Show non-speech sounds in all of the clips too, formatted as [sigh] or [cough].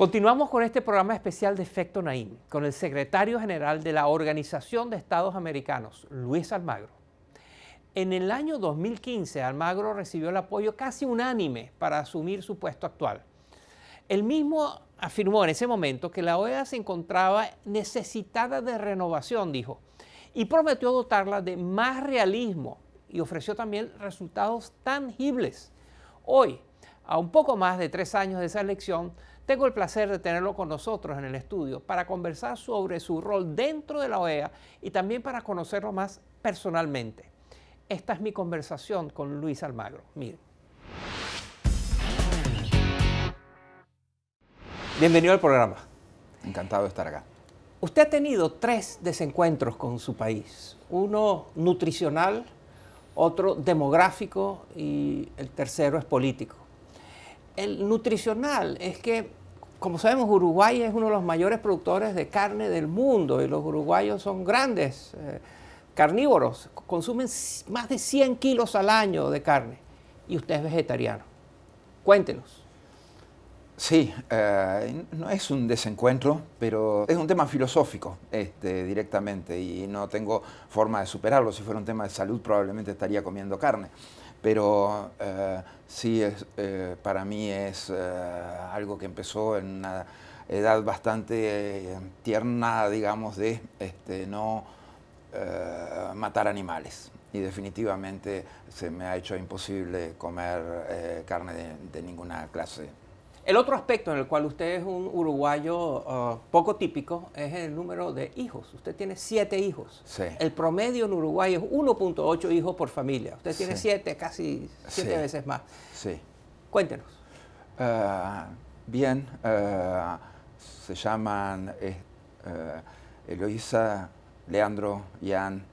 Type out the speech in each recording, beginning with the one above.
Continuamos con este programa especial de Efecto Naim, con el secretario general de la Organización de Estados Americanos, Luis Almagro. En el año 2015, Almagro recibió el apoyo casi unánime para asumir su puesto actual. El mismo afirmó en ese momento que la OEA se encontraba necesitada de renovación, dijo, y prometió dotarla de más realismo y ofreció también resultados tangibles. Hoy, a un poco más de tres años de esa elección, tengo el placer de tenerlo con nosotros en el estudio para conversar sobre su rol dentro de la OEA y también para conocerlo más personalmente. Esta es mi conversación con Luis Almagro. Bienvenido al programa. Encantado de estar acá. Usted ha tenido tres desencuentros con su país, uno nutricional, otro demográfico y el tercero es político. El nutricional es que, como sabemos, Uruguay es uno de los mayores productores de carne del mundo y los uruguayos son grandes eh, carnívoros, consumen más de 100 kilos al año de carne y usted es vegetariano. Cuéntenos. Sí, eh, no es un desencuentro, pero es un tema filosófico este, directamente y no tengo forma de superarlo. Si fuera un tema de salud probablemente estaría comiendo carne pero eh, sí eh, para mí es eh, algo que empezó en una edad bastante tierna, digamos, de este, no matar animales. Y definitivamente se me ha hecho imposible comer carne de ninguna clase. El otro aspecto en el cual usted es un uruguayo ah, poco típico es el número de hijos. Usted tiene siete hijos. El promedio en Uruguay es 1.8 hijos por familia. Usted tiene siete, casi siete veces más. Sí. Cuéntenos. Ah, bien, ah, se llaman eh, Eloisa, Leandro, Ian,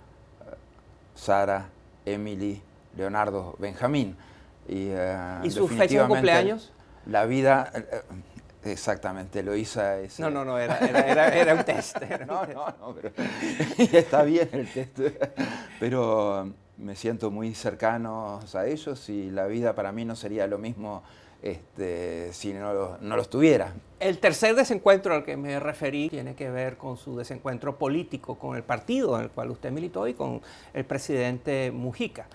Sara, Emily, Leonardo, Benjamín. ¿Y, ¿Y su fecha de cumpleaños? La vida, eh, exactamente, lo hizo ese... No, no, no, eh, era, era, era, un test. [laughs] no, no, no, pero [laughs] está bien el test. Pero me siento muy cercano a ellos y la vida para mí no sería lo mismo este, si no, no los tuviera. El tercer desencuentro al que me referí tiene que ver con su desencuentro político con el partido en el cual usted militó y con el presidente Mujica.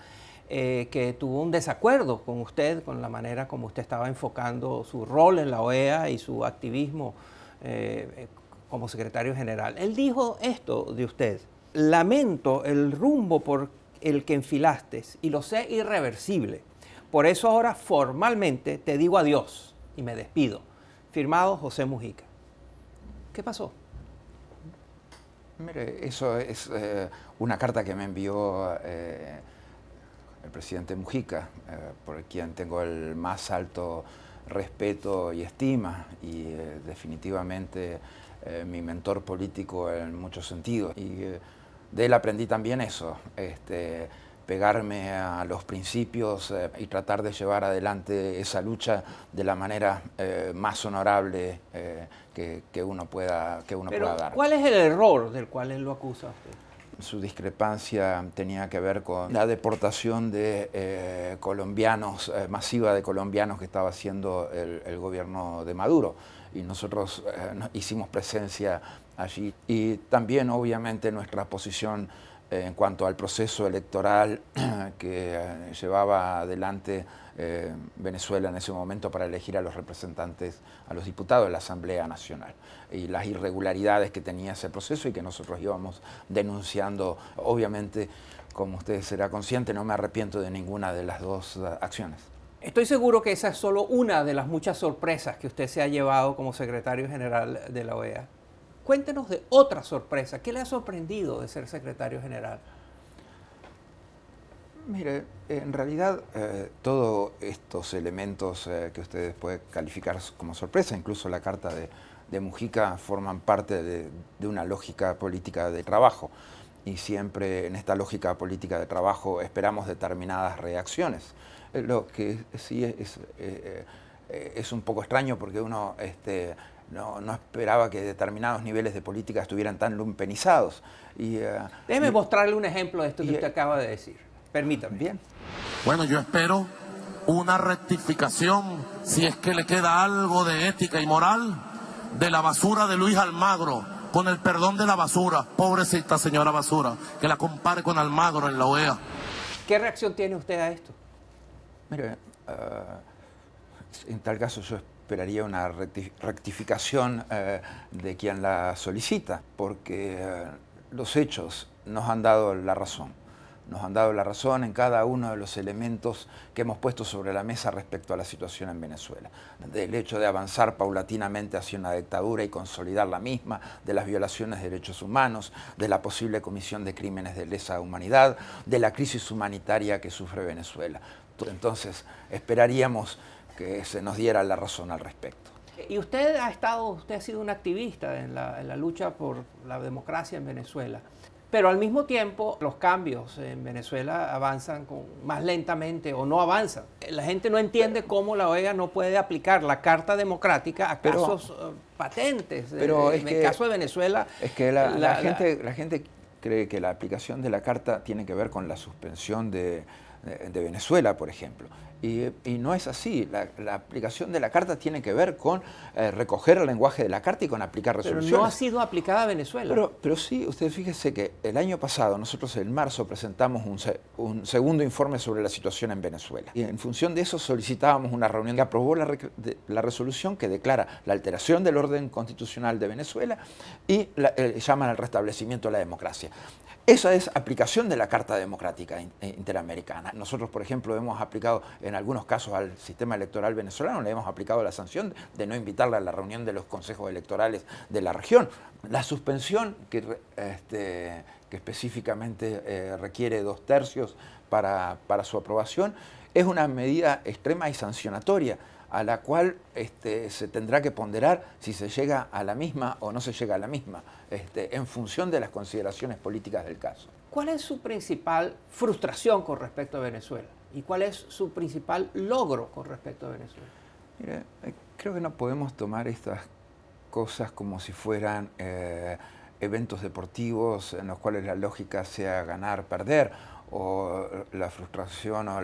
Eh, que tuvo un desacuerdo con usted, con la manera como usted estaba enfocando su rol en la OEA y su activismo eh, eh, como secretario general. Él dijo esto de usted, lamento el rumbo por el que enfilaste y lo sé irreversible. Por eso ahora formalmente te digo adiós y me despido. Firmado José Mujica. ¿Qué pasó? Mire, eso es una carta que me envió el presidente Mujica, eh, por quien tengo el más alto respeto y estima y eh, definitivamente eh, mi mentor político en muchos sentidos. Y de él aprendí también eso, este, pegarme a los principios y tratar de llevar adelante esa lucha de la manera más honorable que, uno pueda, que uno pueda dar. ¿Cuál es el error del cual él lo acusa usted? su discrepancia tenía que ver con la deportación de eh, colombianos, eh, masiva de colombianos que estaba haciendo el, gobierno de Maduro. Y nosotros eh, hicimos presencia allí. Y también, obviamente, nuestra posición eh, en cuanto al proceso electoral [clears throat] que eh, llevaba adelante eh, Venezuela en ese momento para elegir a los representantes, a los diputados de la Asamblea Nacional, y las irregularidades que tenía ese proceso y que nosotros íbamos denunciando. Obviamente, como usted será consciente, no me arrepiento de ninguna de las dos acciones. Estoy seguro que esa es solo una de las muchas sorpresas que usted se ha llevado como secretario general de la OEA. Cuéntenos de otra sorpresa. ¿Qué le ha sorprendido de ser secretario general? Mire, en realidad eh, todos estos elementos eh, que ustedes pueden calificar como sorpresa, incluso la carta de, Mujica, forman parte de, una lógica política de trabajo. Y siempre en esta lógica política de trabajo esperamos determinadas reacciones. Eh, lo que sí es, es, un poco extraño porque uno este, no, no, esperaba que determinados niveles de política estuvieran tan lumpenizados. Y, eh, Déjeme mostrarle un ejemplo de esto que eh, usted acaba de decir. Permítame. Bien. Bueno, yo espero una rectificación, si es que le queda algo de ética y moral, de la basura de Luis Almagro, con el perdón de la basura, pobrecita señora basura, que la compare con Almagro en la OEA. ¿Qué reacción tiene usted a esto? Mire, eh, en tal caso yo espero esperaría una rectificación eh, de quien la solicita, porque eh, los hechos nos han dado la razón. Nos han dado la razón en cada uno de los elementos que hemos puesto sobre la mesa respecto a la situación en Venezuela. Del hecho de avanzar paulatinamente hacia una dictadura y consolidar la misma, de las violaciones de derechos humanos, de la posible comisión de crímenes de lesa humanidad, de la crisis humanitaria que sufre Venezuela. Entonces, esperaríamos que se nos diera la razón al respecto. Y usted ha estado, usted ha sido un activista en la, lucha por la democracia en Venezuela. Pero al mismo tiempo, los cambios en Venezuela avanzan con, más lentamente o no avanzan. La gente no entiende cómo la OEA no puede aplicar la Carta Democrática a casos eh, patentes. Eh, pero en, el caso de Venezuela. Es que la gente, la gente cree que la aplicación de la Carta tiene que ver con la suspensión de eh, de Venezuela, por ejemplo. Y, no es así. La, aplicación de la carta tiene que ver con eh, recoger el lenguaje de la carta y con aplicar resoluciones. no ha sido aplicada a Venezuela. Pero, sí, usted fíjese que el año pasado, nosotros en marzo presentamos un, segundo informe sobre la situación en Venezuela. Y en función de eso solicitábamos una reunión que aprobó la, resolución que declara la alteración del orden constitucional de Venezuela y eh, llaman al restablecimiento de la democracia. Esa es aplicación de la Carta Democrática eh, Interamericana. Nosotros, por ejemplo, hemos aplicado en algunos casos al sistema electoral venezolano, le hemos aplicado la sanción de no invitarla a la reunión de los consejos electorales de la región. La suspensión, que, este, específicamente eh, requiere dos tercios para su aprobación, es una medida extrema y sancionatoria a la cual este, se tendrá que ponderar si se llega a la misma o no se llega a la misma, este, en función de las consideraciones políticas del caso. ¿Cuál es su principal frustración con respecto a Venezuela? ¿Y cuál es su principal logro con respecto a Venezuela? Mire, eh, creo que no podemos tomar estas cosas como si fueran eh, eventos deportivos en los cuales la lógica sea ganar, perder o la frustración o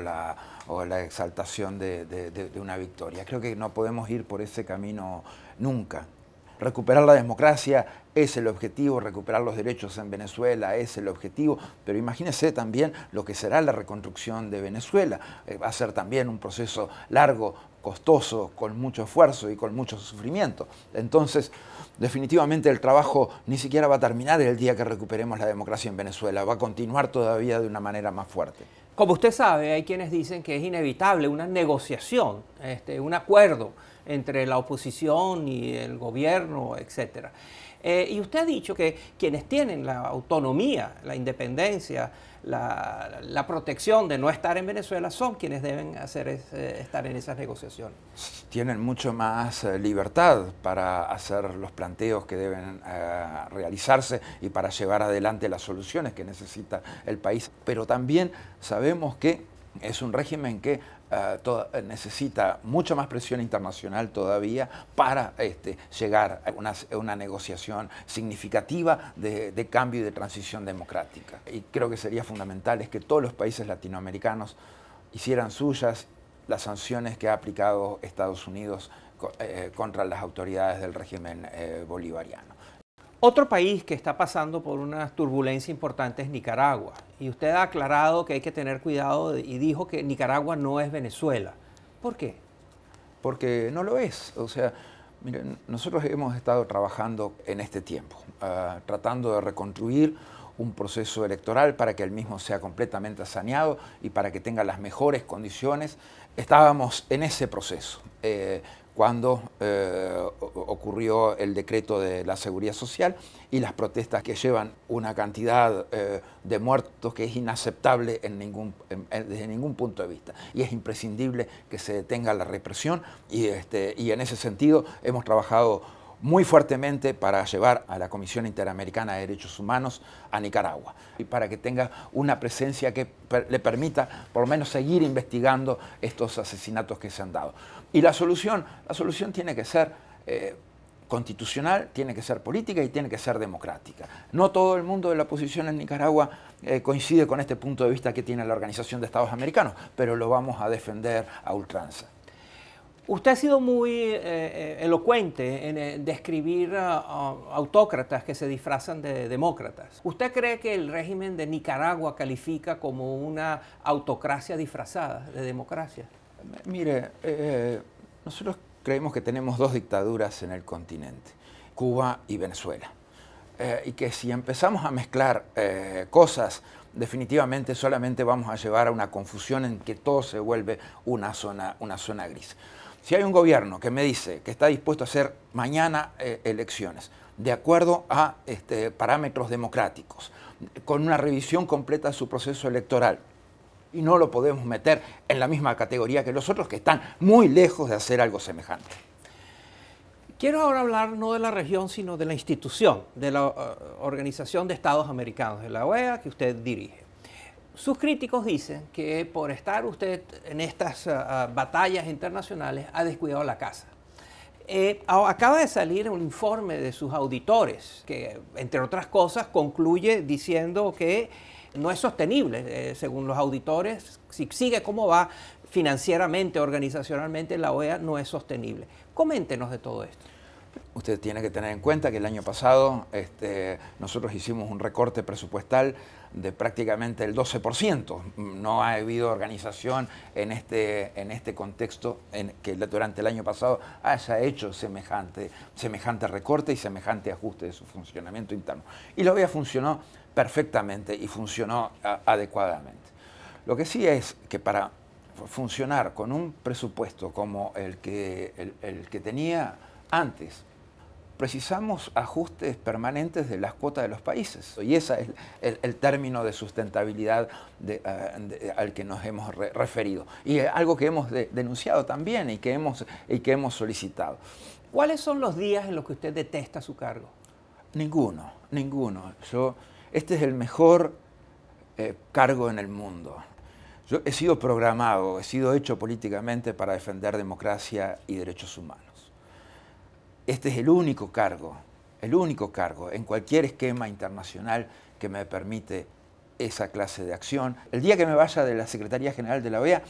la, exaltación de una victoria. Creo que no podemos ir por ese camino nunca. Recuperar la democracia es el objetivo, recuperar los derechos en Venezuela es el objetivo, pero imagínese también lo que será la reconstrucción de Venezuela. Eh, va a ser también un proceso largo, costoso, con mucho esfuerzo y con mucho sufrimiento. Entonces, definitivamente el trabajo ni siquiera va a terminar el día que recuperemos la democracia en Venezuela, va a continuar todavía de una manera más fuerte. Como usted sabe, hay quienes dicen que es inevitable una negociación, este, un acuerdo entre la oposición y el gobierno, etcétera. Eh, y usted ha dicho que quienes tienen la autonomía, la independencia, la, protección de no estar en Venezuela son quienes deben hacer eh, estar en esas negociaciones. Tienen mucho más eh, libertad para hacer los planteos que deben realizarse y para llevar adelante las soluciones que necesita el país. Pero también sabemos que es un régimen que eh, eh, necesita mucha más presión internacional todavía para este, llegar a una, negociación significativa de, cambio y de transición democrática. Y creo que sería fundamental es que todos los países latinoamericanos hicieran suyas las sanciones que ha aplicado Estados Unidos eh, contra las autoridades del régimen bolivariano. Otro país que está pasando por una turbulencia importante es Nicaragua. Y usted ha aclarado que hay que tener cuidado y dijo que Nicaragua no es Venezuela. ¿Por qué? Porque no lo es. O sea, nosotros hemos estado trabajando en este tiempo, ah, tratando de reconstruir un proceso electoral para que el mismo sea completamente saneado y para que tenga las mejores condiciones. Estábamos en ese proceso. Eh, cuando eh, ocurrió el decreto de la seguridad social y las protestas que llevan una cantidad eh, de muertos que es inaceptable desde ningún punto de vista. Y es imprescindible que se detenga la represión y, este, y en ese sentido hemos trabajado muy fuertemente para llevar a la Comisión Interamericana de Derechos Humanos a Nicaragua y para que tenga una presencia que le permita por lo menos seguir investigando estos asesinatos que se han dado. Y la solución, la solución tiene que ser eh, constitucional, tiene que ser política y tiene que ser democrática. No todo el mundo de la oposición en Nicaragua eh, coincide con este punto de vista que tiene la Organización de Estados Americanos, pero lo vamos a defender a ultranza. Usted ha sido muy eh, eh, elocuente en eh, describir autócratas que se disfrazan de demócratas. ¿Usted cree que el régimen de Nicaragua califica como una autocracia disfrazada de democracia? Mire, nosotros creemos que tenemos dos dictaduras en el continente, Cuba y Venezuela. y que si empezamos a mezclar cosas, definitivamente solamente vamos a llevar a una confusión en que todo se vuelve una zona gris. Si hay un gobierno que me dice que está dispuesto a hacer mañana eh, elecciones, de acuerdo a este, parámetros democráticos, con una revisión completa de su proceso electoral, y no lo podemos meter en la misma categoría que los otros que están muy lejos de hacer algo semejante. Quiero ahora hablar no de la región, sino de la institución, de la eh, Organización de Estados Americanos, de la OEA, que usted dirige. Sus críticos dicen que por estar usted en estas ah, ah, batallas internacionales ha descuidado la casa. Eh, acaba de salir un informe de sus auditores que, entre otras cosas, concluye diciendo que no es sostenible, eh, según los auditores, si sigue como va financieramente, organizacionalmente, la OEA no es sostenible. Coméntenos de todo esto. Usted tiene que tener en cuenta que el año pasado este, nosotros hicimos un recorte presupuestal de prácticamente el 12%. No ha habido organización en este, en este contexto que durante el año pasado haya hecho semejante, semejante recorte y semejante ajuste de su funcionamiento interno. Y la OEA funcionó perfectamente y funcionó adecuadamente. Lo que sí es que para funcionar con un presupuesto como el que, el que tenía antes precisamos ajustes permanentes de las cuotas de los países. Y ese es el, término de sustentabilidad eh, al que nos hemos referido. Y es algo que hemos denunciado también y que hemos, y que hemos solicitado. ¿Cuáles son los días en los que usted detesta su cargo? Ninguno, ninguno. Yo, este es el mejor eh, cargo en el mundo. Yo he sido programado, he sido hecho políticamente para defender democracia y derechos humanos. Este es el único cargo, el único cargo en cualquier esquema internacional que me permite esa clase de acción. El día que me vaya de la Secretaría General de la OEA,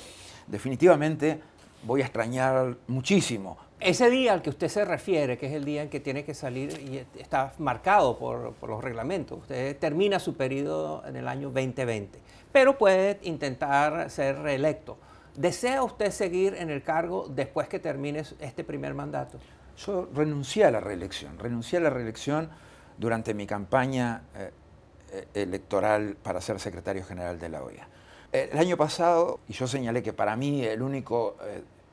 definitivamente voy a extrañar muchísimo. Ese día al que usted se refiere, que es el día en que tiene que salir y está marcado por, por los reglamentos, usted termina su periodo en el año 2020, pero puede intentar ser reelecto. ¿Desea usted seguir en el cargo después que termine este primer mandato? Yo renuncié a la reelección, renuncié a la reelección durante mi campaña eh, eh, electoral para ser secretario general de la OEA. El año pasado, y yo señalé que para mí el único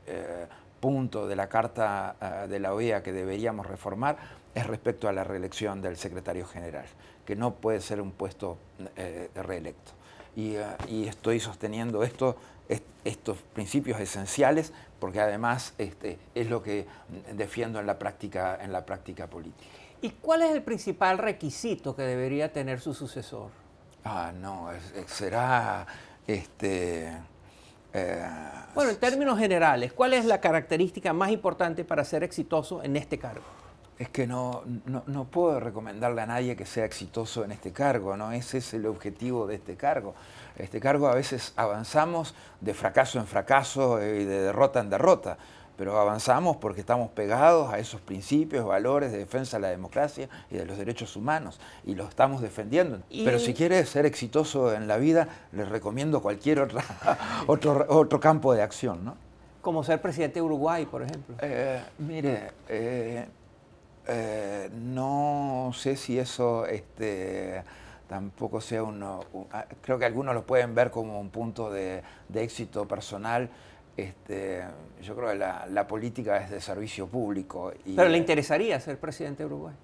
eh, punto de la Carta de la OEA que deberíamos reformar es respecto a la reelección del secretario general que no puede ser un puesto eh, reelecto. Eh, y, estoy sosteniendo estos principios esenciales porque además este, es lo que defiendo en la, práctica, en la práctica política. ¿Y cuál es el principal requisito que debería tener su sucesor? Ah, no, será este, eh, bueno, en términos generales, ¿cuál es la característica más importante para ser exitoso en este cargo? es que no, no, puedo recomendarle a nadie que sea exitoso en este cargo, ¿no? Ese es el objetivo de este cargo. Este cargo a veces avanzamos de fracaso en fracaso y de derrota en derrota, pero avanzamos porque estamos pegados a esos principios, valores de defensa de la democracia y de los derechos humanos, y los estamos defendiendo. Pero si quiere ser exitoso en la vida, le recomiendo cualquier otra, [laughs] otro, otro campo de acción, ¿no? Como ser presidente de Uruguay, por ejemplo. Eh, mire... Eh, eh, no sé si eso este, tampoco sea uno... Ah, creo que algunos lo pueden ver como un punto de, éxito personal. Este, yo creo que la, política es de servicio público. ¿Pero le eh, interesaría ser presidente de Uruguay?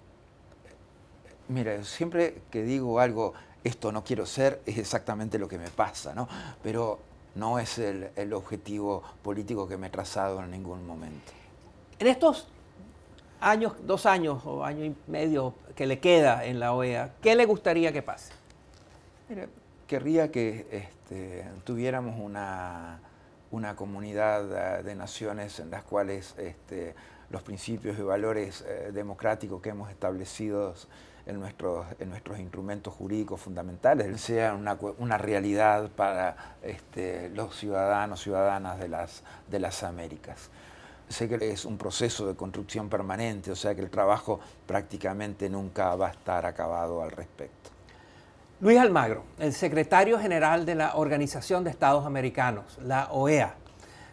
Mira, siempre que digo algo, esto no quiero ser, es exactamente lo que me pasa, ¿no? Pero no es el, el objetivo político que me he trazado en ningún momento. En estos dos años o año y medio que le queda en la OEA, ¿qué le gustaría que pase? querría que este, tuviéramos una, comunidad eh, de naciones en las cuales este, los principios y valores eh, democráticos que hemos establecido en nuestros, instrumentos jurídicos fundamentales sean una, realidad para este, los ciudadanos, ciudadanas de las Américas sé que es un proceso de construcción permanente, o sea que el trabajo prácticamente nunca va a estar acabado al respecto. Luis Almagro, el secretario general de la Organización de Estados Americanos, la OEA,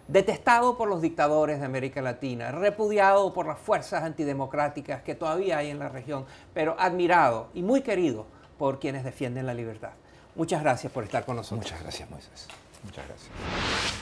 detestado por los dictadores de América Latina, repudiado por las fuerzas antidemocráticas que todavía hay en la región, pero admirado y muy querido por quienes defienden la libertad. Muchas gracias por estar con nosotros. Muchas gracias, Moisés. Muchas gracias.